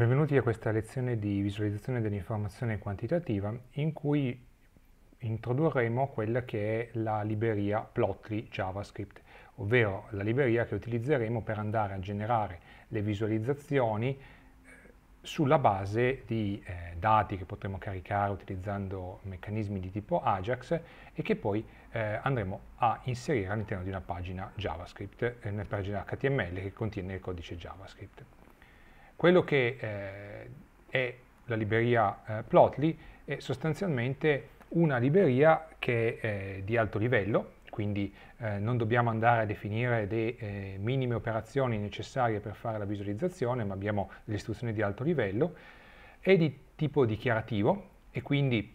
Benvenuti a questa lezione di visualizzazione dell'informazione quantitativa in cui introdurremo quella che è la libreria Plotly JavaScript, ovvero la libreria che utilizzeremo per andare a generare le visualizzazioni eh, sulla base di eh, dati che potremo caricare utilizzando meccanismi di tipo Ajax e che poi eh, andremo a inserire all'interno di una pagina JavaScript, una eh, pagina HTML che contiene il codice JavaScript. Quello che eh, è la libreria eh, Plotly è sostanzialmente una libreria che è eh, di alto livello, quindi eh, non dobbiamo andare a definire le eh, minime operazioni necessarie per fare la visualizzazione, ma abbiamo le istruzioni di alto livello, è di tipo dichiarativo e quindi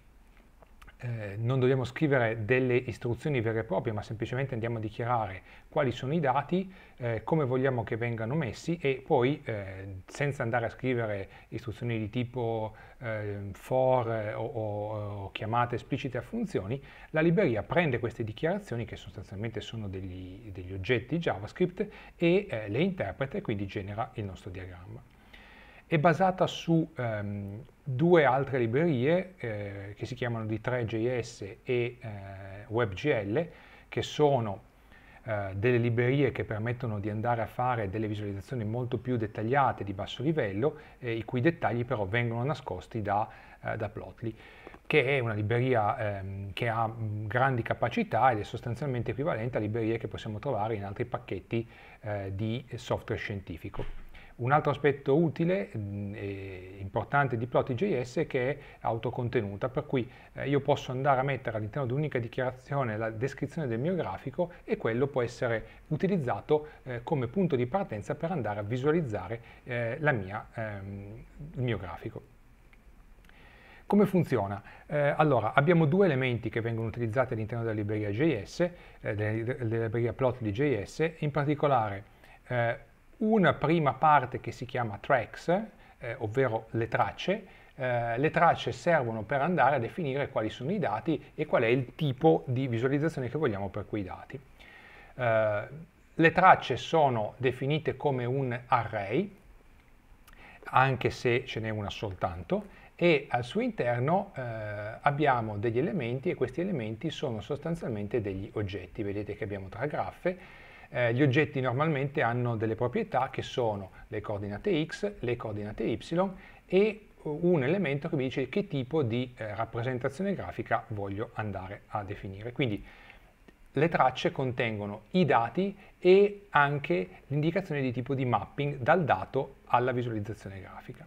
eh, non dobbiamo scrivere delle istruzioni vere e proprie, ma semplicemente andiamo a dichiarare quali sono i dati, eh, come vogliamo che vengano messi e poi eh, senza andare a scrivere istruzioni di tipo eh, for eh, o, o, o, chiamate esplicite a funzioni, la libreria prende queste dichiarazioni che sostanzialmente sono degli, degli oggetti JavaScript e eh, le interpreta e quindi genera il nostro diagramma è basata su ehm, due altre librerie eh, che si chiamano D3.js e eh, WebGL, che sono eh, delle librerie che permettono di andare a fare delle visualizzazioni molto più dettagliate di basso livello, eh, i cui dettagli però vengono nascosti da, eh, da Plotly, che è una libreria ehm, che ha mm, grandi capacità ed è sostanzialmente equivalente a librerie che possiamo trovare in altri pacchetti eh, di software scientifico. Un altro aspetto utile mm, e importante di Plot.js è che è autocontenuta, per cui eh, io posso andare a mettere all'interno di un'unica dichiarazione la descrizione del mio grafico e quello può essere utilizzato eh, come punto di partenza per andare a visualizzare eh, mia, ehm, il mio grafico. Come funziona? Eh, allora, abbiamo due elementi che vengono utilizzati all'interno della libreria JS, eh, della, libreria plot in particolare eh, una prima parte che si chiama tracks, eh, ovvero le tracce. Eh, le tracce servono per andare a definire quali sono i dati e qual è il tipo di visualizzazione che vogliamo per quei dati. Eh, le tracce sono definite come un array, anche se ce n'è una soltanto, e al suo interno eh, abbiamo degli elementi e questi elementi sono sostanzialmente degli oggetti. Vedete che abbiamo tre graffe, eh, gli oggetti normalmente hanno delle proprietà che sono le coordinate x, le coordinate y e eh, un elemento che mi dice che tipo di eh, rappresentazione grafica voglio andare a definire. Quindi le tracce contengono i dati e anche l'indicazione di tipo di mapping dal dato alla visualizzazione grafica.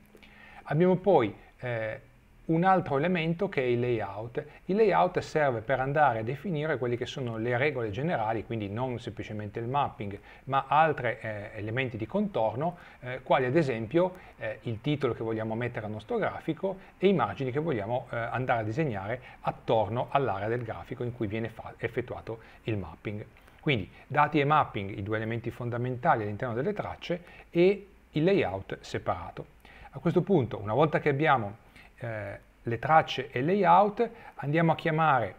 Abbiamo poi eh, un altro elemento che è il layout. Il layout serve per andare a definire quelle che sono le regole generali, quindi non semplicemente il mapping, ma altri eh, elementi di contorno, eh, quali ad esempio eh, il titolo che vogliamo mettere al nostro grafico e i margini che vogliamo eh, andare a disegnare attorno all'area del grafico in cui viene effettuato il mapping. Quindi dati e mapping, i due elementi fondamentali all'interno delle tracce e il layout separato. A questo punto, una volta che abbiamo le tracce e layout, andiamo a chiamare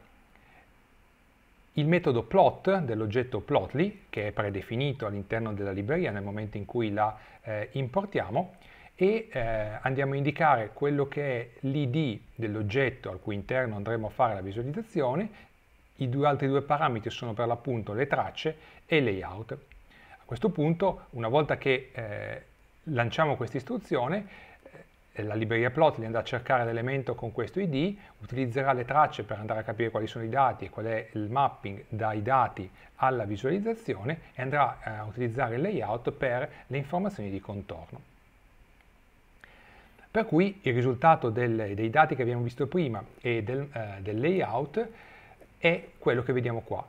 il metodo plot dell'oggetto plotly, che è predefinito all'interno della libreria nel momento in cui la eh, importiamo, e eh, andiamo a indicare quello che è l'id dell'oggetto al cui interno andremo a fare la visualizzazione, i due altri due parametri sono per l'appunto le tracce e layout. A questo punto, una volta che eh, lanciamo questa istruzione, eh, la libreria plotly andrà a cercare l'elemento con questo id, utilizzerà le tracce per andare a capire quali sono i dati e qual è il mapping dai dati alla visualizzazione e andrà eh, a utilizzare il layout per le informazioni di contorno. Per cui il risultato del, dei dati che abbiamo visto prima e del, eh, del layout è quello che vediamo qua.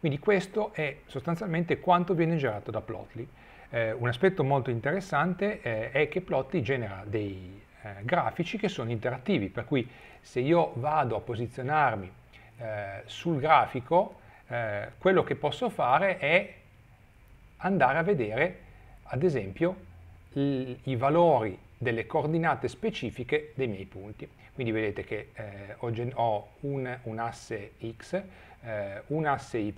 Quindi questo è sostanzialmente quanto viene generato da Plotly. Eh, un aspetto molto interessante eh, è che Plotly genera dei, eh, grafici che sono interattivi, per cui se io vado a posizionarmi eh, sul grafico, eh, quello che posso fare è andare a vedere, ad esempio, i valori delle coordinate specifiche dei miei punti. Quindi vedete che ho, eh, ho un, un, asse x, eh, un asse y,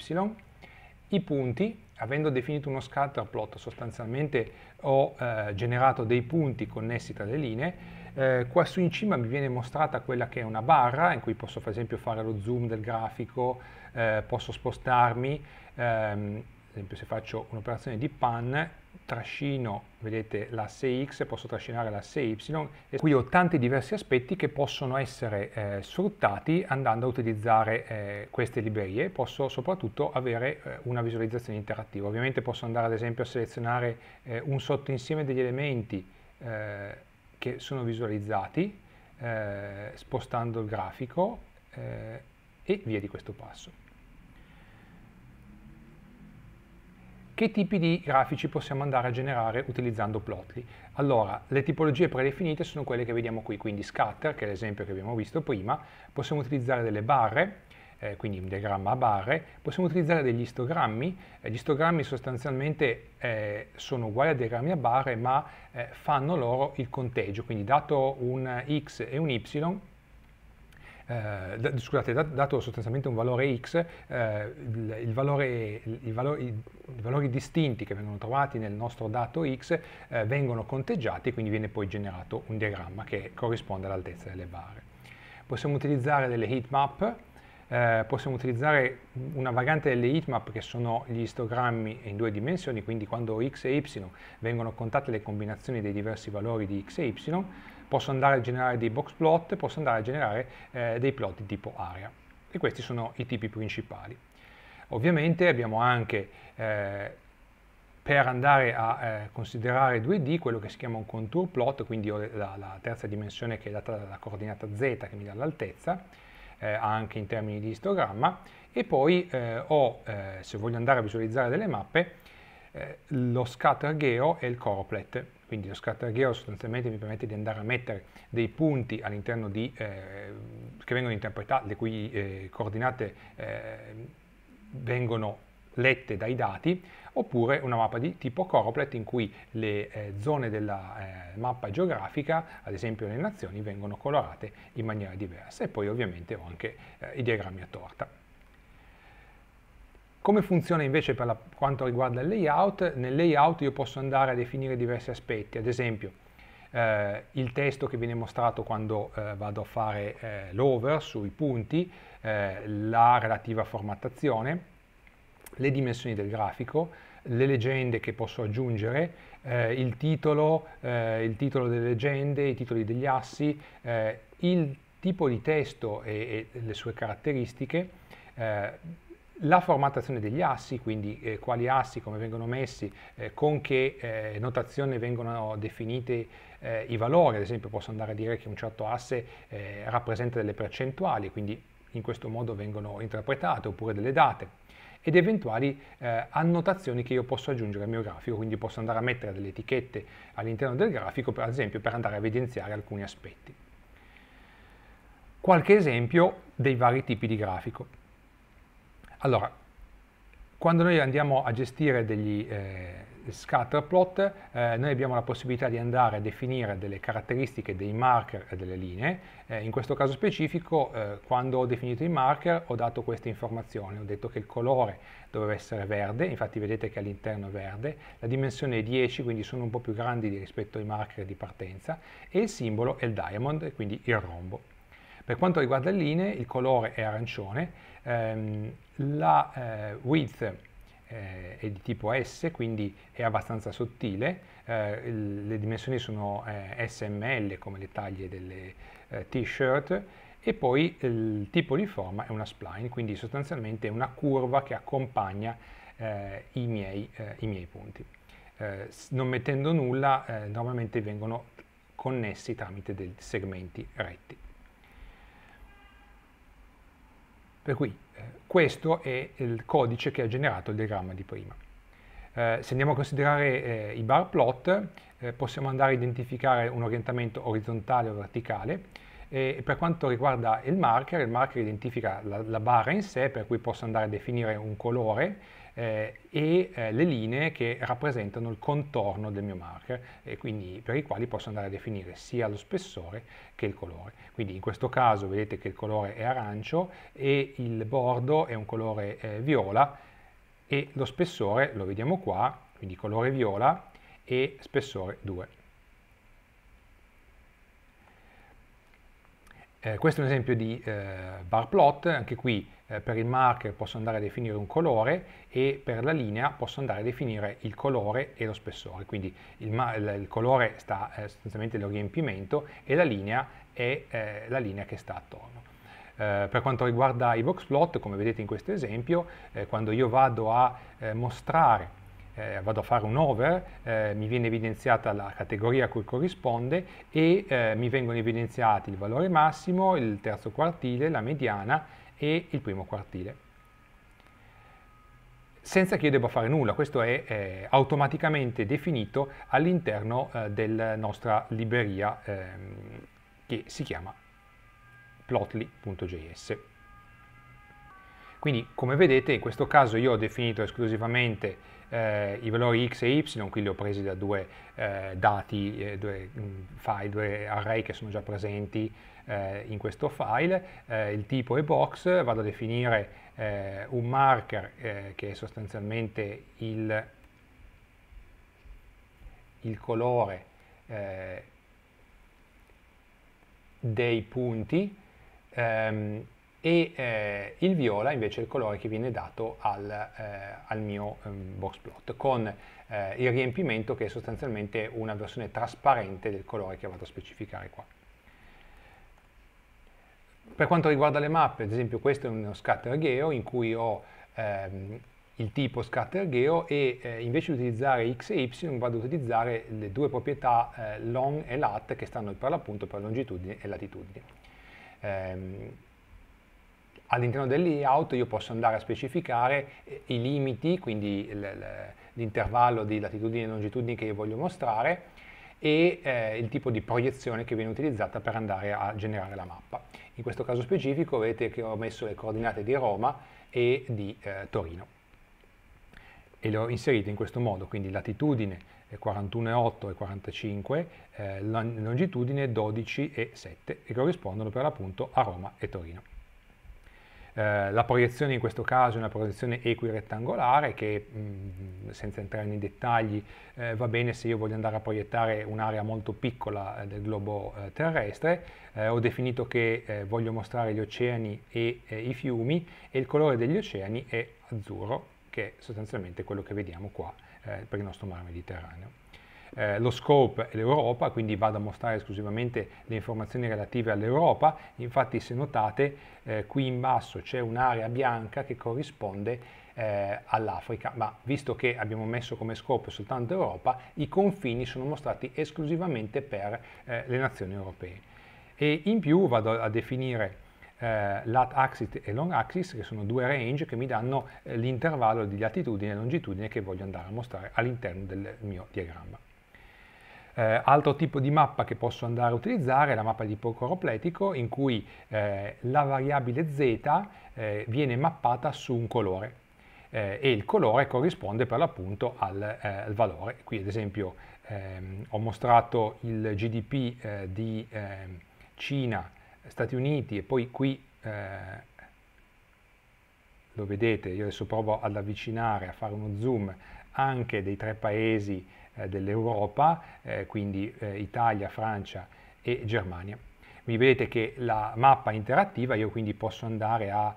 i punti avendo definito uno scatterplot sostanzialmente ho eh, generato dei punti connessi tra le linee, eh, qua su in cima mi viene mostrata quella che è una barra in cui posso per esempio fare lo zoom del grafico, eh, posso spostarmi, ehm, ad esempio se faccio un'operazione di pan trascino, vedete, l'asse X, posso trascinare l'asse Y e qui ho tanti diversi aspetti che possono essere eh, sfruttati andando a utilizzare eh, queste librerie. Posso soprattutto avere eh, una visualizzazione interattiva. Ovviamente posso andare ad esempio a selezionare eh, un sottoinsieme degli elementi eh, che sono visualizzati eh, spostando il grafico e via di questo passo. Che tipi di grafici possiamo andare a generare utilizzando Plotly? Allora, le tipologie predefinite sono quelle che vediamo qui, quindi scatter, che è l'esempio che abbiamo visto prima, possiamo utilizzare delle barre, eh, quindi un diagramma a barre, possiamo utilizzare degli istogrammi, eh, gli istogrammi sostanzialmente eh, sono uguali a diagrammi a barre ma eh, fanno loro il conteggio, quindi dato un x e un y eh, scusate, dato sostanzialmente un valore x, eh, il, il valore, il valore, i, valori distinti che vengono trovati nel nostro dato x eh, vengono conteggiati e quindi viene poi generato un diagramma che corrisponde all'altezza delle barre. Possiamo utilizzare delle heatmap, eh, possiamo utilizzare una variante delle heatmap che sono gli istogrammi in due dimensioni, quindi quando x e y vengono contate le combinazioni dei diversi valori di x e y, posso andare a generare dei box plot, posso andare a generare eh, dei plot di tipo area. E questi sono i tipi principali. Ovviamente abbiamo anche, eh, per andare a eh, considerare 2D, quello che si chiama un contour plot, quindi ho la, la terza dimensione che è data dalla coordinata z che mi dà l'altezza, eh, anche in termini di istogramma, e poi eh, ho, eh, se voglio andare a visualizzare delle mappe, eh, lo scatter geo e il coroplet. Quindi lo scatter geo sostanzialmente mi permette di andare a mettere dei punti all'interno di, eh, che vengono interpretati, le cui eh, coordinate eh, vengono lette dai dati, oppure una mappa di tipo coroplet in cui le eh, zone della eh, mappa geografica, ad esempio le nazioni, vengono colorate in maniera diversa e poi ovviamente ho anche eh, i diagrammi a torta. Come funziona invece per la, quanto riguarda il layout? Nel layout io posso andare a definire diversi aspetti, ad esempio eh, il testo che viene mostrato quando eh, vado a fare eh, l'over sui punti, eh, la relativa formattazione, le dimensioni del grafico, le leggende che posso aggiungere, eh, il, titolo, eh, il, titolo, delle leggende, i titoli degli assi, eh, il tipo di testo e, e le sue caratteristiche, eh, la formattazione degli assi, quindi eh, quali assi, come vengono messi, eh, con che eh, notazione vengono definiti eh, i valori, ad esempio posso andare a dire che un certo asse eh, rappresenta delle percentuali, quindi in questo modo vengono interpretate, oppure delle date, ed eventuali eh, annotazioni che io posso aggiungere al mio grafico, quindi posso andare a mettere delle etichette all'interno del grafico, per, esempio per andare a evidenziare alcuni aspetti. Qualche esempio dei vari tipi di grafico. Allora, quando noi andiamo a gestire degli eh, scatter plot, eh, noi abbiamo la possibilità di andare a definire delle caratteristiche dei marker e delle linee. Eh, in questo caso specifico, eh, quando ho definito i marker, ho dato queste informazioni. Ho detto che il colore doveva essere verde, infatti vedete che all'interno è verde, la dimensione è 10, quindi sono un po' più grandi rispetto ai marker di partenza, e il simbolo è il diamond, quindi il rombo. Per quanto riguarda le linee, il colore è arancione, ehm, la eh, width eh, è di tipo S, quindi è abbastanza sottile, eh, le dimensioni sono eh, SML come le taglie delle eh, t-shirt e poi il tipo di forma è una spline, quindi sostanzialmente è una curva che accompagna eh, i miei, i, miei, punti. non mettendo nulla normalmente vengono connessi tramite dei segmenti retti. Per cui eh, questo è il codice che ha generato il diagramma di prima. Eh, se andiamo a considerare eh, i bar plot, eh, possiamo andare a identificare un orientamento orizzontale o verticale, e per quanto riguarda il marker, il marker identifica la, la barra in sé, per cui posso andare a definire un colore eh, e eh, le linee che rappresentano il contorno del mio marker e quindi per i quali posso andare a definire sia lo spessore che il colore. Quindi in questo caso vedete che il colore è arancio e il bordo è un colore eh, viola e lo spessore lo vediamo qua, quindi colore viola e spessore 2. Eh, questo è un esempio di eh, bar plot, anche qui eh, per il marker posso andare a definire un colore e per la linea posso andare a definire il colore e lo spessore, quindi il, il colore sta eh, sostanzialmente nel riempimento e la linea è eh, la linea che sta attorno. Eh, per quanto riguarda i box plot, come vedete in questo esempio, eh, quando io vado a eh, mostrare, eh, vado a fare un over, eh, mi viene evidenziata la categoria a cui corrisponde e eh, mi vengono evidenziati il valore massimo, il terzo quartile, la mediana e il primo quartile senza che io debba fare nulla, questo è eh, automaticamente definito all'interno eh, della nostra libreria ehm, che si chiama plotly.js. Quindi come vedete in questo caso io ho definito esclusivamente eh, i valori x e y, qui li ho presi da due eh, dati, eh, due mm, file, due array che sono già presenti eh, in questo file, eh, il tipo è box, vado a definire eh, un marker eh, che è sostanzialmente il, il colore eh, dei punti ehm, e il viola invece è il colore che viene dato al, al mio ehm, box plot con il riempimento che è sostanzialmente una versione trasparente del colore che vado a specificare qua. Per quanto riguarda le mappe, ad esempio questo è uno scatter geo in cui ho ehm, il tipo scatter geo e eh, invece di utilizzare x e y vado ad utilizzare le due proprietà eh, long e lat che stanno per l'appunto per longitudine e latitudine. Ehm, All'interno del layout io posso andare a specificare eh, i limiti, quindi l'intervallo di latitudine e longitudine che io voglio mostrare, e eh, il tipo di proiezione che viene utilizzata per andare a generare la mappa. In questo caso specifico vedete che ho messo le coordinate di Roma e di eh, Torino e le ho inserite in questo modo, quindi latitudine 41,8 eh, e 45, eh, longitudine 12 e 7 che corrispondono per l'appunto a Roma e Torino. Eh, la proiezione in questo caso è una proiezione equirettangolare che, mh, mm, senza entrare nei dettagli, eh, va bene se io voglio andare a proiettare un'area molto piccola eh, del globo eh, terrestre. ho definito che voglio mostrare gli oceani e i fiumi e il colore degli oceani è azzurro, che è sostanzialmente quello che vediamo qua per il nostro mare Mediterraneo eh, lo scope è l'Europa, quindi vado a mostrare esclusivamente le informazioni relative all'Europa. Infatti se notate eh, qui in basso c'è un'area bianca che corrisponde eh, all'Africa, ma visto che abbiamo messo come scope soltanto Europa, i confini sono mostrati esclusivamente per eh, le nazioni europee. E in più vado a definire eh, lat axis e long axis, che sono due range che mi danno eh, l'intervallo di latitudine e longitudine che voglio andare a mostrare all'interno del mio diagramma. Eh, altro tipo di mappa che posso andare a utilizzare è la mappa di ipocoropletico in cui eh, la variabile z eh, viene mappata su un colore eh, e il colore corrisponde per l'appunto al, eh, al valore. Qui ad esempio ehm, ho mostrato il GDP eh, di ehm, Cina, Stati Uniti e poi qui lo vedete, io adesso provo ad avvicinare, a fare uno zoom anche dei tre paesi eh, dell'Europa, eh, quindi eh, Italia, Francia e Germania. Mi vedete che la mappa è interattiva, io quindi posso andare a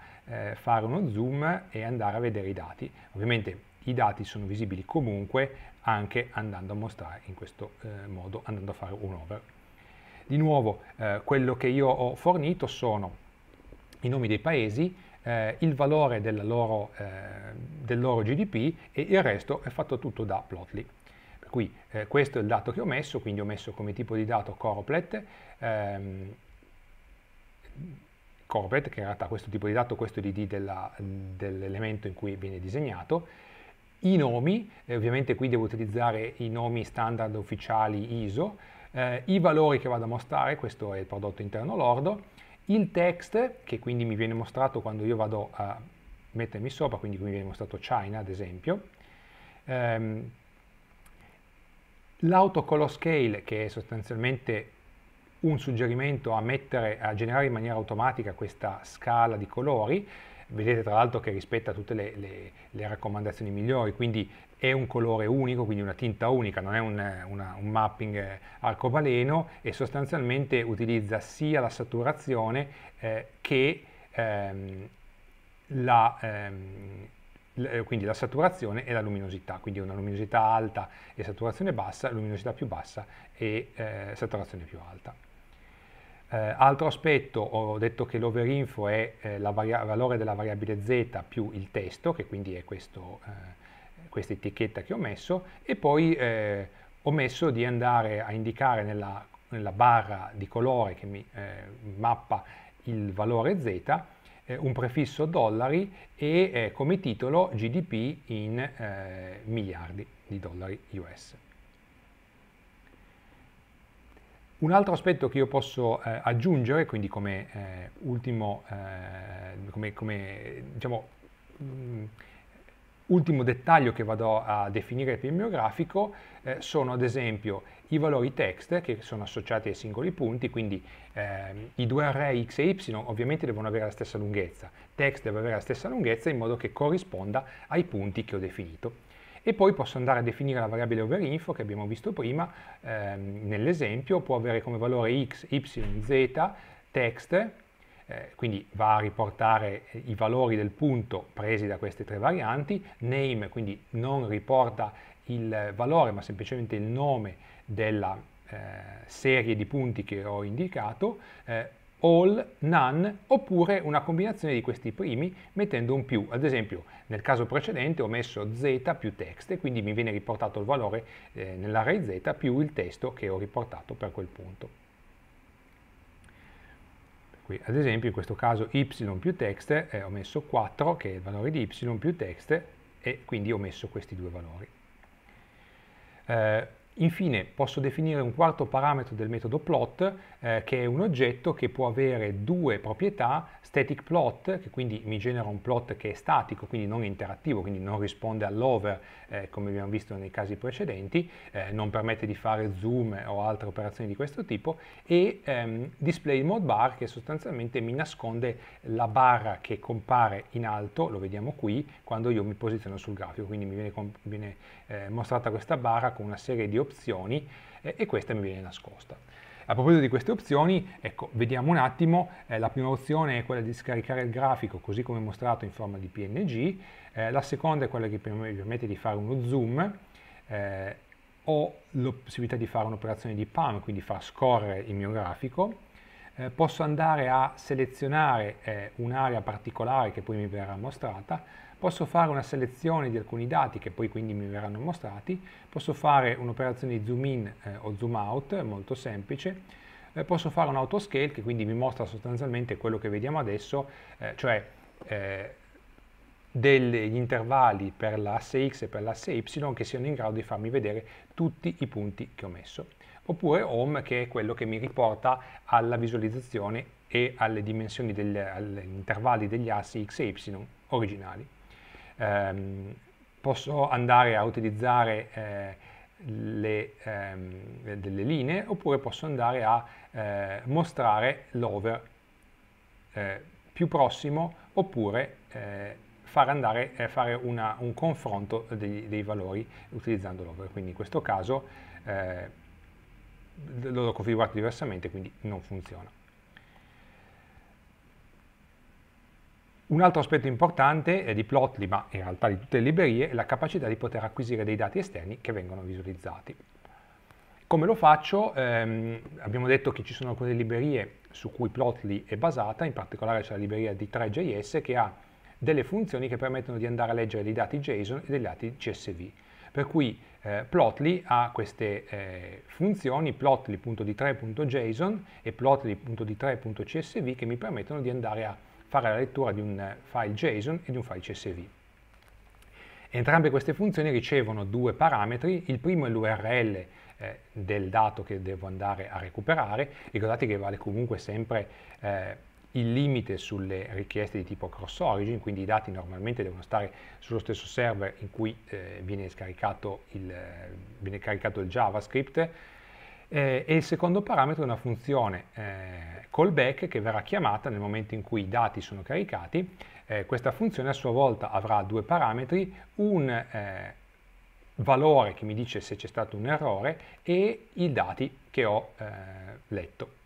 fare uno zoom e andare a vedere i dati. Ovviamente i dati sono visibili comunque anche andando a mostrare in questo modo, andando a fare un over. Di nuovo, quello che io ho fornito sono i nomi dei paesi, eh, il valore loro, eh, del loro GDP e il resto è fatto tutto da Plotly. Qui eh, questo è il dato che ho messo, quindi ho messo come tipo di dato coroplet, ehm, coroplet che in realtà questo tipo di dato, questo è l'id dell'elemento dell in cui viene disegnato, i nomi, eh, ovviamente qui devo utilizzare i nomi standard ufficiali ISO, eh, i valori che vado a mostrare, questo è il prodotto interno lordo, il text che quindi mi viene mostrato quando io vado a mettermi sopra, quindi qui mi viene mostrato China ad esempio, ehm, L'autocolor scale, che è sostanzialmente un suggerimento a, mettere, a generare in maniera automatica questa scala di colori, vedete tra l'altro che rispetta tutte le, le, le, raccomandazioni migliori, quindi è un colore unico, quindi una tinta unica, non è un, una, un mapping eh, arcobaleno e sostanzialmente utilizza sia la saturazione eh, che ehm, la, ehm, eh, quindi la saturazione e la luminosità, quindi una luminosità alta e saturazione bassa, luminosità più bassa e eh, saturazione più alta. Eh, altro aspetto, ho detto che l'overinfo è eh, il valore della variabile z più il testo, che quindi è questo, eh, questa etichetta che ho messo, e poi eh, ho messo di andare a indicare nella, nella barra di colore che mi mappa il valore z, eh, un prefisso dollari e eh, come titolo GDP in eh, miliardi di dollari US. Un altro aspetto che io posso eh, aggiungere, quindi come eh, ultimo, eh, come, come, diciamo, mh, mm, ultimo dettaglio che vado a definire per il mio grafico, sono ad esempio i valori text che sono associati ai singoli punti, quindi eh, i due array x e y ovviamente devono avere la stessa lunghezza, text deve avere la stessa lunghezza in modo che corrisponda ai punti che ho definito. E poi posso andare a definire la variabile overinfo che abbiamo visto prima eh, nell'esempio, può avere come valore x, y, z, text, eh, quindi va a riportare i valori del punto presi da queste tre varianti, name quindi non riporta il valore ma semplicemente il nome della eh, serie di punti che ho indicato, eh, all, none, oppure una combinazione di questi primi mettendo un più. Ad esempio, nel caso precedente ho messo z più text e quindi mi viene riportato il valore eh, nell'array z più il testo che ho riportato per quel punto. Per ad esempio, in questo caso y più text eh, ho messo 4, che è il valore di y più text, e quindi ho messo questi due valori. Eh, Infine posso definire un quarto parametro del metodo plot eh, che è un oggetto che può avere due proprietà, static plot che quindi mi genera un plot che è statico, quindi non interattivo, quindi non risponde all'over eh, come abbiamo visto nei casi precedenti, eh, non permette di fare zoom o altre operazioni di questo tipo e ehm, display mode bar che sostanzialmente mi nasconde la barra che compare in alto, lo vediamo qui, quando io mi posiziono sul grafico, quindi mi viene, viene eh, mostrata questa barra con una serie di opzioni opzioni eh, e questa mi viene nascosta. A proposito di queste opzioni, ecco, vediamo un attimo, eh, la prima opzione è quella di scaricare il grafico così come mostrato in forma di PNG, eh, la seconda è quella che mi permette di fare uno zoom, eh, ho la possibilità di fare un'operazione di PAM, quindi far scorrere il mio grafico, eh, posso andare a selezionare eh, un'area particolare che poi mi verrà mostrata, posso fare una selezione di alcuni dati che poi quindi mi verranno mostrati, posso fare un'operazione di zoom in eh, o zoom out, molto semplice, eh, posso fare un autoscale che quindi mi mostra sostanzialmente quello che vediamo adesso, eh, cioè eh, degli intervalli per l'asse x e per l'asse y che siano in grado di farmi vedere tutti i punti che ho messo. Oppure home che è quello che mi riporta alla visualizzazione e alle dimensioni degli, intervalli degli assi x e y originali ehm, posso andare a utilizzare eh, le, ehm, delle linee oppure posso andare a eh, mostrare l'over eh, più prossimo oppure eh, far andare, eh, fare una, un confronto dei, dei valori utilizzando l'over. Quindi in questo caso eh, l'ho configurato diversamente, quindi non funziona. Un altro aspetto importante di Plotly, ma in realtà di tutte le librerie, è la capacità di poter acquisire dei dati esterni che vengono visualizzati. Come lo faccio? Ehm, abbiamo detto che ci sono alcune librerie su cui Plotly è basata, in particolare c'è la libreria di 3.js che ha delle funzioni che permettono di andare a leggere dei dati JSON e dei dati CSV. Per cui eh, Plotly ha queste eh, funzioni plotly.d3.json e plotly.d3.csv che mi permettono di andare a fare la lettura di un eh, file JSON e di un file CSV. Entrambe queste funzioni ricevono due parametri, il primo è l'URL eh, del dato che devo andare a recuperare, ricordate che vale comunque sempre eh, il limite sulle richieste di tipo cross origin, quindi i dati normalmente devono stare sullo stesso server in cui eh, viene, scaricato il, eh, viene caricato il JavaScript, eh, e il secondo parametro è una funzione eh, callback che verrà chiamata nel momento in cui i dati sono caricati. Eh, questa funzione a sua volta avrà due parametri, un eh, valore che mi dice se c'è stato un errore e i dati che ho eh, letto.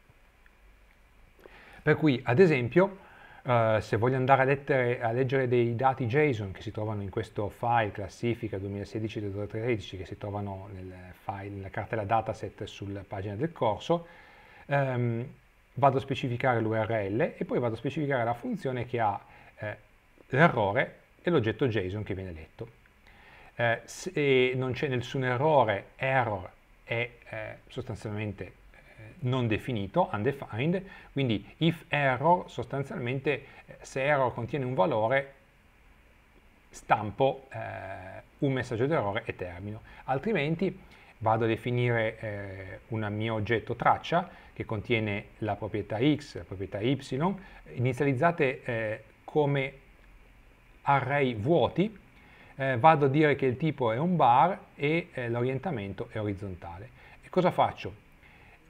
Per cui, ad esempio, eh, se voglio andare a, lettere, a, leggere dei dati JSON che si trovano in questo file classifica 2016-2013 che si trovano nel file, nella cartella dataset sulla pagina del corso, um, vado a specificare l'URL e poi vado a specificare la funzione che ha eh, l'errore e l'oggetto JSON che viene letto. Eh, se non c'è nessun errore, error è eh, sostanzialmente non definito, undefined, quindi if error sostanzialmente eh, se error contiene un valore stampo eh, un messaggio d'errore e termino, altrimenti vado a definire eh, un mio oggetto traccia che contiene la proprietà x, la proprietà y, inizializzate eh, come array vuoti, eh, vado a dire che il tipo è un bar e eh, l'orientamento è orizzontale. E cosa faccio?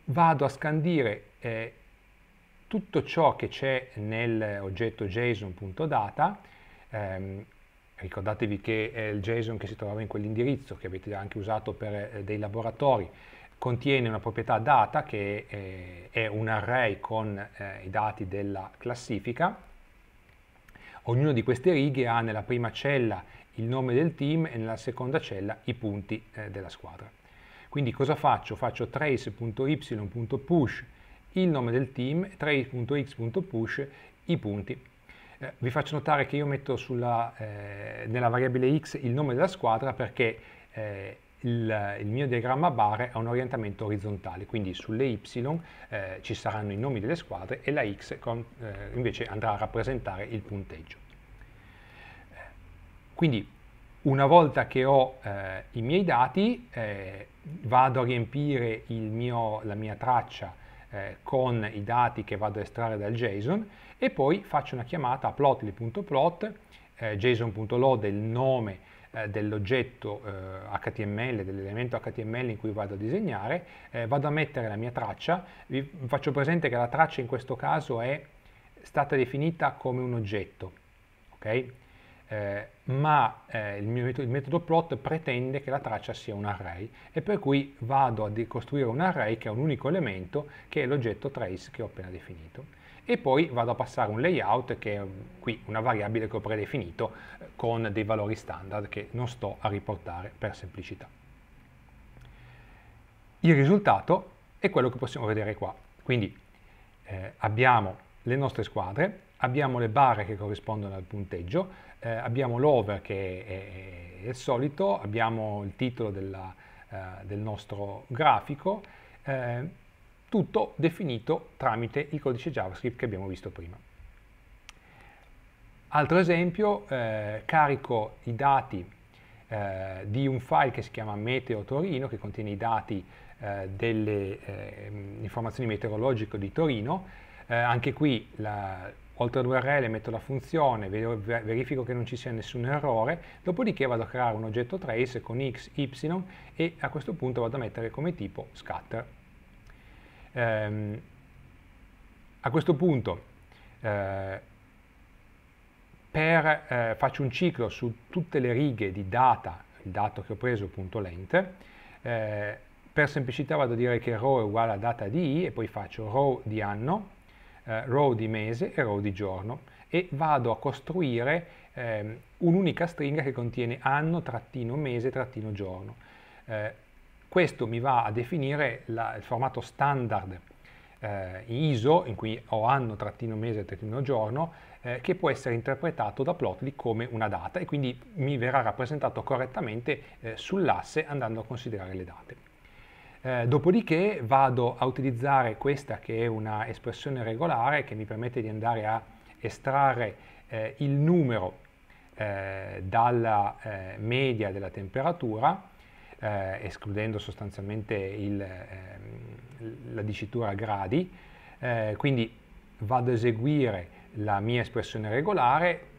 vado a scandire eh, tutto ciò che c'è nell'oggetto json.data, ehm, ricordatevi che eh, il JSON che si trovava in quell'indirizzo, che avete anche usato per eh, dei laboratori, contiene una proprietà data che eh, è un array con eh, i dati della classifica. Ognuna di queste righe ha nella prima cella il nome del team e nella seconda cella i punti eh, della squadra. Quindi cosa faccio? Faccio trace.y.push il nome del team, trace.x.push i punti. Eh, vi faccio notare che io metto sulla, eh, nella variabile x il nome della squadra perché eh, il, il, mio diagramma bare ha un orientamento orizzontale, quindi sulle y eh, ci saranno i nomi delle squadre e la x con, eh, invece andrà a rappresentare il punteggio. Quindi una volta che ho eh, i miei dati, vado a riempire mio, la mia traccia eh, con i dati che vado a estrarre dal JSON e poi faccio una chiamata a plotly.plot, eh, json.load è il nome eh, dell'oggetto HTML, eh, dell'elemento HTML in cui vado a disegnare, eh, vado a mettere la mia traccia, vi faccio presente che la traccia in questo caso è stata definita come un oggetto, okay? eh, ma eh, il, mio metodo, il metodo plot pretende che la traccia sia un array e per cui vado a costruire un array che è un unico elemento che è l'oggetto trace che ho appena definito e poi vado a passare un layout che è mm, qui una variabile che ho predefinito eh, con dei valori standard che non sto a riportare per semplicità. Il risultato è quello che possiamo vedere qua. Quindi eh, abbiamo le nostre squadre, abbiamo le barre che corrispondono al punteggio, eh, abbiamo l'over che è, è, il solito, abbiamo il titolo della, eh, del nostro grafico, eh, tutto definito tramite il codice JavaScript che abbiamo visto prima. Altro esempio, eh, carico i dati eh, di un file che si chiama Meteo Torino, che contiene i dati eh, delle informazioni meteorologiche di Torino, anche qui la, oltre all'URL metto la funzione, verifico che non ci sia nessun errore, dopodiché vado a creare un oggetto trace con x, y e a questo punto vado a mettere come tipo scatter. Ehm, a questo punto eh, per, eh, faccio un ciclo su tutte le righe di data, il dato che ho preso, punto lente, eh, per semplicità vado a dire che row è uguale a data di i e poi faccio row di anno eh, row di mese e row di giorno e vado a costruire eh, un'unica stringa che contiene anno, trattino, mese, trattino, giorno. Eh, questo mi va a definire la, il formato standard eh, ISO, in cui ho anno, trattino, mese, trattino, giorno, eh, che può essere interpretato da Plotly come una data e quindi mi verrà rappresentato correttamente eh, sull'asse andando a considerare le date. Eh, dopodiché vado a utilizzare questa che è una espressione regolare che mi permette di andare a estrarre eh, il numero eh, dalla eh, media della temperatura, eh, escludendo sostanzialmente il, ehm, la dicitura a gradi, eh, quindi vado a eseguire la mia espressione regolare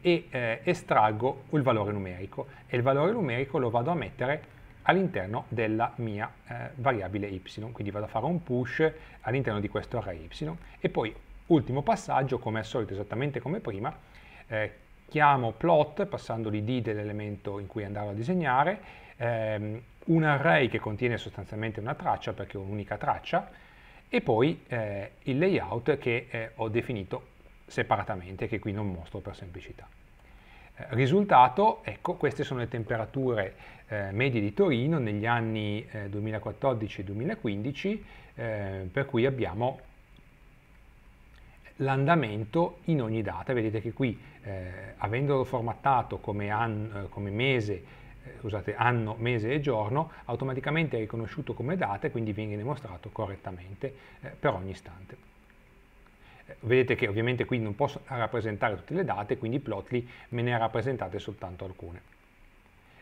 e estraggo il valore numerico e il valore numerico lo vado a mettere all'interno della mia eh, variabile y, quindi vado a fare un push all'interno di questo array y e poi ultimo passaggio, come al solito, esattamente come prima, eh, chiamo plot passando l'id dell'elemento in cui andavo a disegnare, ehm, un array che contiene sostanzialmente una traccia perché è un'unica traccia e poi eh, il layout che eh, ho definito separatamente che qui non mostro per semplicità. Eh, risultato, ecco, queste sono le temperature eh, medie di Torino negli anni eh, 2014 e 2015, eh, per cui abbiamo l'andamento in ogni data. Vedete che qui, eh, avendolo formattato come, an, eh, come mese, scusate, anno, mese e giorno, automaticamente è riconosciuto come data e quindi viene dimostrato correttamente per ogni istante. Vedete che ovviamente qui non posso rappresentare tutte le date, quindi Plotly me ne ha rappresentate soltanto alcune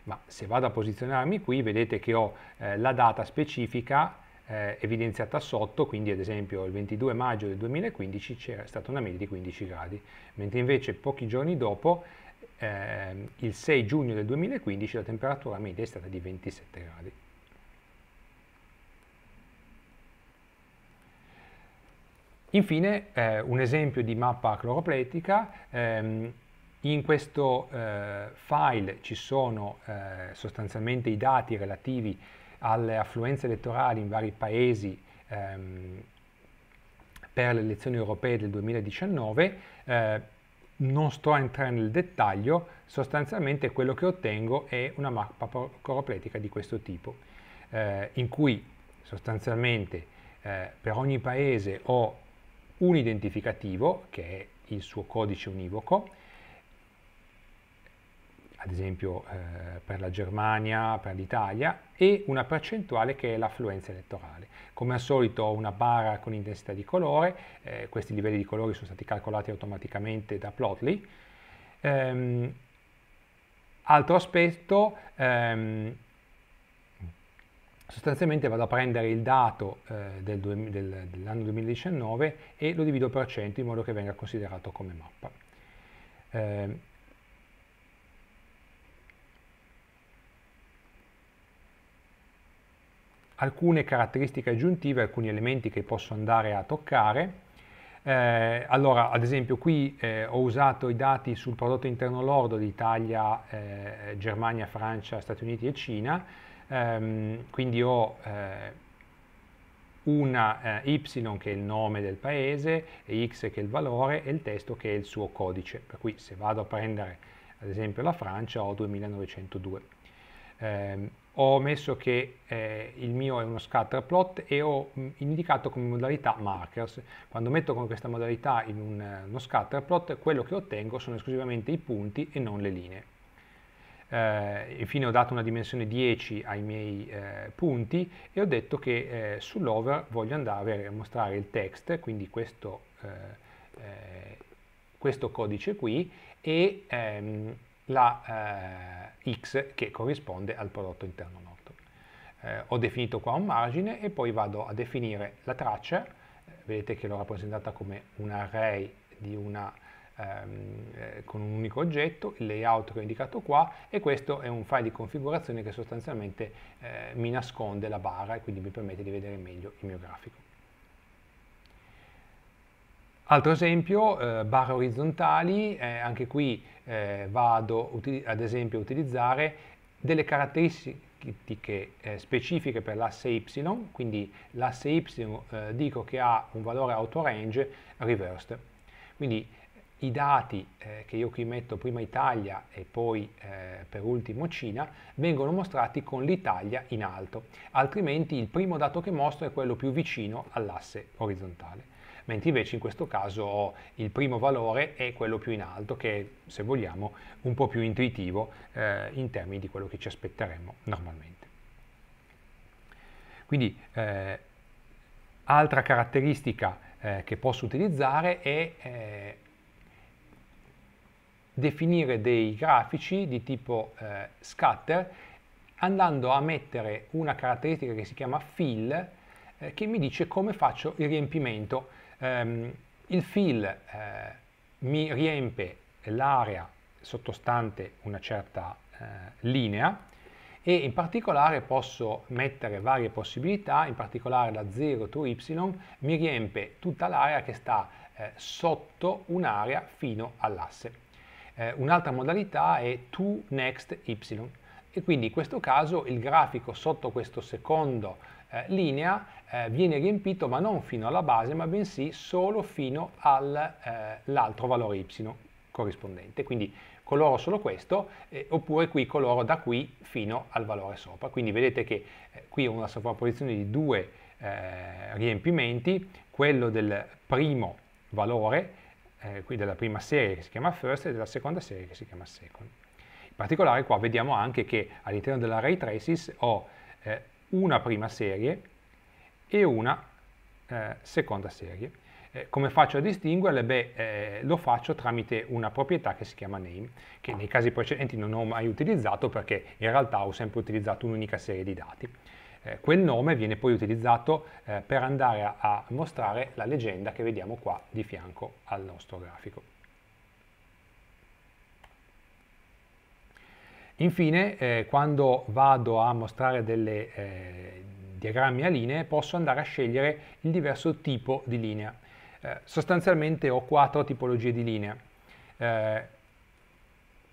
ma se vado a posizionarmi qui vedete che ho eh, la data specifica eh, evidenziata sotto, quindi ad esempio il 22 maggio del 2015 c'era stata una media di 15 gradi, mentre invece pochi giorni dopo, eh, il 6 giugno del 2015, la temperatura media è stata di 27 gradi. Infine eh, un esempio di mappa cloropletica, ehm, in questo eh, file ci sono eh, sostanzialmente i dati relativi alle affluenze elettorali in vari paesi ehm, per le elezioni europee del 2019, eh, non sto a entrare nel dettaglio, sostanzialmente quello che ottengo è una mappa coropletica di questo tipo, eh, in cui sostanzialmente eh, per ogni paese ho un identificativo, che è il suo codice univoco, ad esempio eh, per la Germania, per l'Italia, e una percentuale che è l'affluenza elettorale. Come al solito una barra con intensità di colore, eh, questi livelli di colori sono stati calcolati automaticamente da Plotly. Ehm, altro aspetto, ehm, sostanzialmente vado a prendere il dato eh, del, del, dell'anno 2019 e lo divido per 100 in modo che venga considerato come mappa. Eh, alcune caratteristiche aggiuntive, alcuni elementi che posso andare a toccare. Eh, allora, ad esempio, qui eh, ho usato i dati sul prodotto interno lordo di Italia, eh, Germania, Francia, Stati Uniti e Cina ehm, quindi ho eh, una eh, y che è il nome del paese, e x che è il valore e il testo che è il suo codice, per cui se vado a prendere ad esempio la Francia ho 2902. Eh, ho messo che eh, il mio è uno scatter plot e ho mm, indicato come modalità markers. Quando metto con questa modalità in un, eh, uno scatter plot, quello che ottengo sono esclusivamente i punti e non le linee eh, infine ho dato una dimensione 10 ai miei eh, punti e ho detto che eh, sull'over voglio andare a mostrare il text, quindi questo, eh, eh, questo codice qui e ehm, la eh, x che corrisponde al prodotto interno noto. ho definito qua un margine e poi vado a definire la traccia, vedete che l'ho rappresentata come un array di una ehm, eh, con un unico oggetto, il layout che ho indicato qua e questo è un file di configurazione che sostanzialmente eh, mi nasconde la barra e quindi mi permette di vedere meglio il mio grafico. Altro esempio, eh, barre orizzontali, eh, anche qui eh, vado ad esempio a utilizzare delle caratteristiche eh, specifiche per l'asse Y, quindi l'asse Y eh, dico che ha un valore auto range reversed. Quindi i dati eh, che io qui metto prima Italia e poi eh, per ultimo Cina vengono mostrati con l'Italia in alto, altrimenti il primo dato che mostro è quello più vicino all'asse orizzontale, mentre invece in questo caso il primo valore è quello più in alto che è, se vogliamo un po' più intuitivo eh, in termini di quello che ci aspetteremmo normalmente. Quindi eh, altra caratteristica eh, che posso utilizzare è eh, definire dei grafici di tipo eh, scatter andando a mettere una caratteristica che si chiama fill eh, che mi dice come faccio il riempimento. Um, il fill eh, mi riempie l'area sottostante una certa eh, linea e in particolare posso mettere varie possibilità, in particolare da 0 to y mi riempie tutta l'area che sta eh, sotto un'area fino all'asse. Eh, un'altra modalità è to next y e quindi in questo caso il grafico sotto questo secondo eh, linea eh, viene riempito ma non fino alla base ma bensì solo fino all'altro eh, valore y corrispondente quindi coloro solo questo eh, oppure qui coloro da qui fino al valore sopra quindi vedete che eh, qui ho una sovrapposizione di due riempimenti quello del primo valore eh, qui della prima serie che si chiama first e della seconda serie che si chiama second. In particolare qua vediamo anche che all'interno della ray traces ho eh, una prima serie e una eh, seconda serie. Eh, come faccio a distinguerle? Beh, eh, lo faccio tramite una proprietà che si chiama name, che nei casi precedenti non ho mai utilizzato perché in realtà ho sempre utilizzato un'unica serie di dati. Eh, quel nome viene poi utilizzato eh, per andare a, a mostrare la leggenda che vediamo qua di fianco al nostro grafico. Infine, eh, quando vado a mostrare delle eh, diagrammi a linee, posso andare a scegliere il diverso tipo di linea. Eh, sostanzialmente ho quattro tipologie di linea. Eh,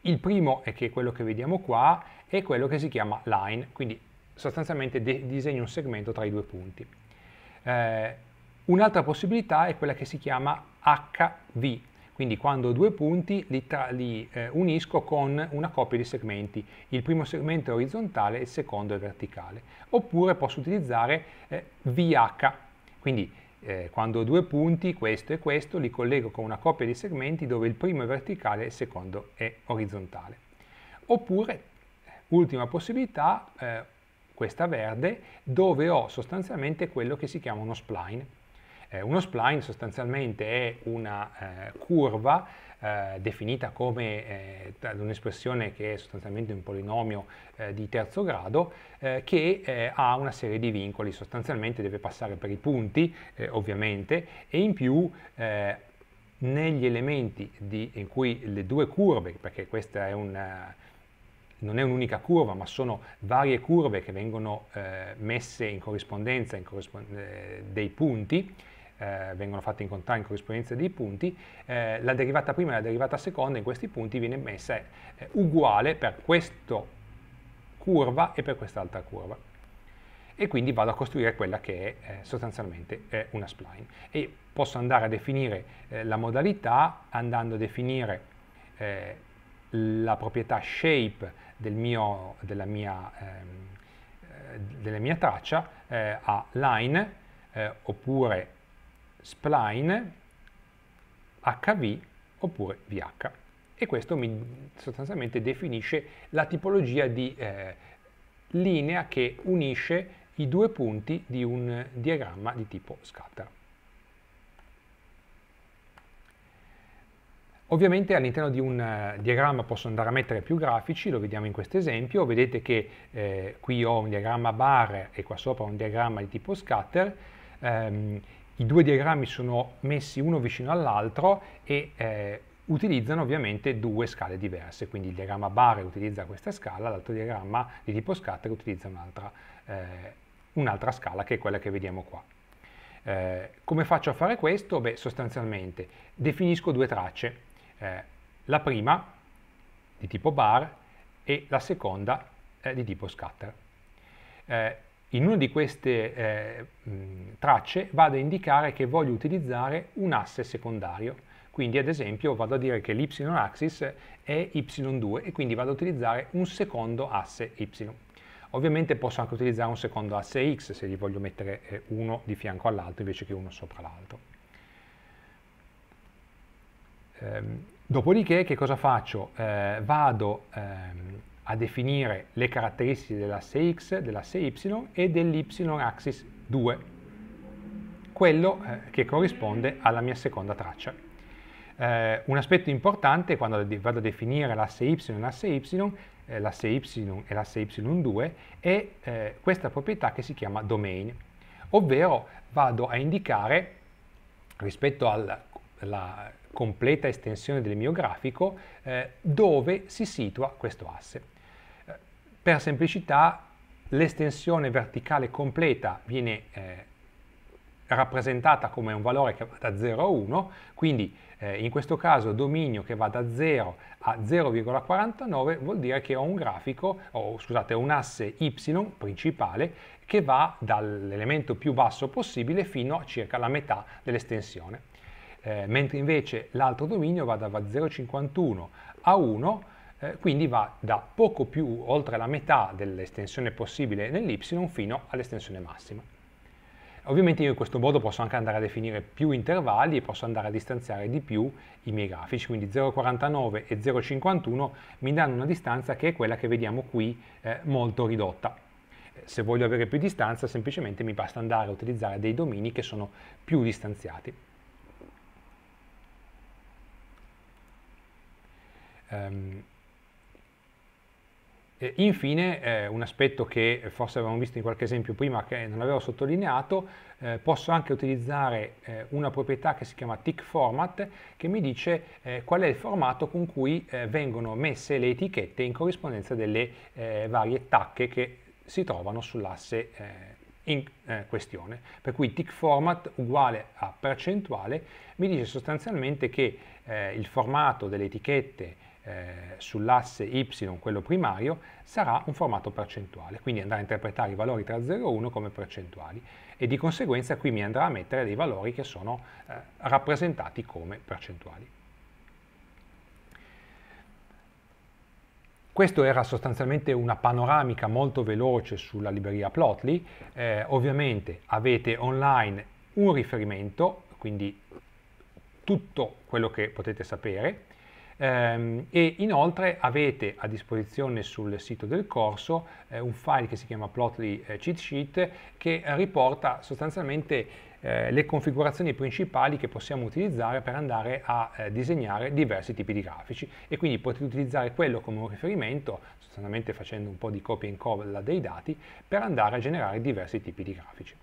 il primo è che quello che vediamo qua è quello che si chiama line, quindi sostanzialmente disegni un segmento tra i due punti. Eh, un'altra possibilità è quella che si chiama HV, quindi quando ho due punti li, li eh, unisco con una coppia di segmenti, il primo segmento è orizzontale e il secondo è verticale, oppure posso utilizzare eh, VH, quindi eh, quando ho due punti, questo e questo, li collego con una coppia di segmenti dove il primo è verticale e il secondo è orizzontale. Oppure, ultima possibilità, eh, questa verde, dove ho sostanzialmente quello che si chiama uno spline. Eh, uno spline sostanzialmente è una eh, curva eh, definita come eh, un'espressione che è sostanzialmente un polinomio eh, di terzo grado eh, che eh, ha una serie di vincoli, sostanzialmente deve passare per i punti eh, ovviamente e in più negli elementi di, in cui le due curve, perché questa è una non è un'unica curva, ma sono varie curve che vengono eh, messe in corrispondenza in corrispond eh, dei punti, eh, vengono fatte incontrare in corrispondenza dei punti, eh, la derivata prima e la derivata seconda in questi punti viene messa eh, uguale per questa curva e per quest'altra curva. E quindi vado a costruire quella che è eh, sostanzialmente una spline. E posso andare a definire la modalità andando a definire la proprietà shape del mio, della, mia, ehm, eh, della, mia, traccia eh, a line eh, oppure spline, hv oppure vh. E questo mi sostanzialmente definisce la tipologia di eh, linea che unisce i due punti di un diagramma di tipo scatter. Ovviamente all'interno di un eh, diagramma posso andare a mettere più grafici, lo vediamo in questo esempio, vedete che eh, qui ho un diagramma bar e qua sopra un diagramma di tipo scatter, ehm, i due diagrammi sono messi uno vicino all'altro e eh, utilizzano ovviamente due scale diverse, quindi il diagramma bar utilizza questa scala, l'altro diagramma di tipo scatter utilizza un'altra eh, un scala che è quella che vediamo qua. Eh, come faccio a fare questo? Beh, sostanzialmente definisco due tracce, eh, la prima di tipo bar e la seconda eh, di tipo scatter. Eh, in una di queste eh, tracce vado a indicare che voglio utilizzare un asse secondario, quindi ad esempio vado a dire che l'y-axis è y2 e quindi vado a utilizzare un secondo asse y. Ovviamente posso anche utilizzare un secondo asse x se li voglio mettere eh, uno di fianco all'altro invece che uno sopra l'altro. Ehm, Dopodiché che cosa faccio? Eh, vado ehm, a definire le caratteristiche dell'asse x, dell'asse y e dell'y-axis 2, quello eh, che corrisponde alla mia seconda traccia. Eh, un aspetto importante quando vado a definire l'asse y e l'asse y, eh, l'asse y e l'asse y2, è eh, questa proprietà che si chiama domain, ovvero vado a indicare rispetto alla la, completa estensione del mio grafico, eh, dove si situa questo asse. Eh, per semplicità l'estensione verticale completa viene eh, rappresentata come un valore che va da 0 a 1, quindi eh, in questo caso dominio che va da 0 a 0,49 vuol dire che ho un grafico, o scusate, un asse y principale che va dall'elemento più basso possibile fino a circa la metà dell'estensione eh, mentre invece l'altro dominio va da 0,51 a 1, eh, quindi va da poco più oltre la metà dell'estensione possibile nell'y fino all'estensione massima. Ovviamente io in questo modo posso anche andare a definire più intervalli e posso andare a distanziare di più i miei grafici, quindi 0,49 e 0,51 mi danno una distanza che è quella che vediamo qui eh, molto ridotta. Eh, se voglio avere più distanza semplicemente mi basta andare a utilizzare dei domini che sono più distanziati. Um, infine, eh, un aspetto che forse avevamo visto in qualche esempio prima che non avevo sottolineato, eh, posso anche utilizzare eh, una proprietà che si chiama tick format che mi dice eh, qual è il formato con cui eh, vengono messe le etichette in corrispondenza delle eh, varie tacche che si trovano sull'asse in questione. Per cui tick format uguale a percentuale mi dice sostanzialmente che il formato delle etichette eh, sull'asse y, quello primario, sarà un formato percentuale, quindi andrà a interpretare i valori tra 0 e 1 come percentuali e di conseguenza qui mi andrà a mettere dei valori che sono eh, rappresentati come percentuali. Questo era sostanzialmente una panoramica molto veloce sulla libreria Plotly, eh, ovviamente avete online un riferimento, quindi tutto quello che potete sapere, Ehm, e inoltre avete a disposizione sul sito del corso eh, un file che si chiama Plotly eh, Cheat Sheet che riporta sostanzialmente eh, le configurazioni principali che possiamo utilizzare per andare a eh, disegnare diversi tipi di grafici e quindi potete utilizzare quello come un riferimento, sostanzialmente facendo un po' di copia e incolla dei dati, per andare a generare diversi tipi di grafici.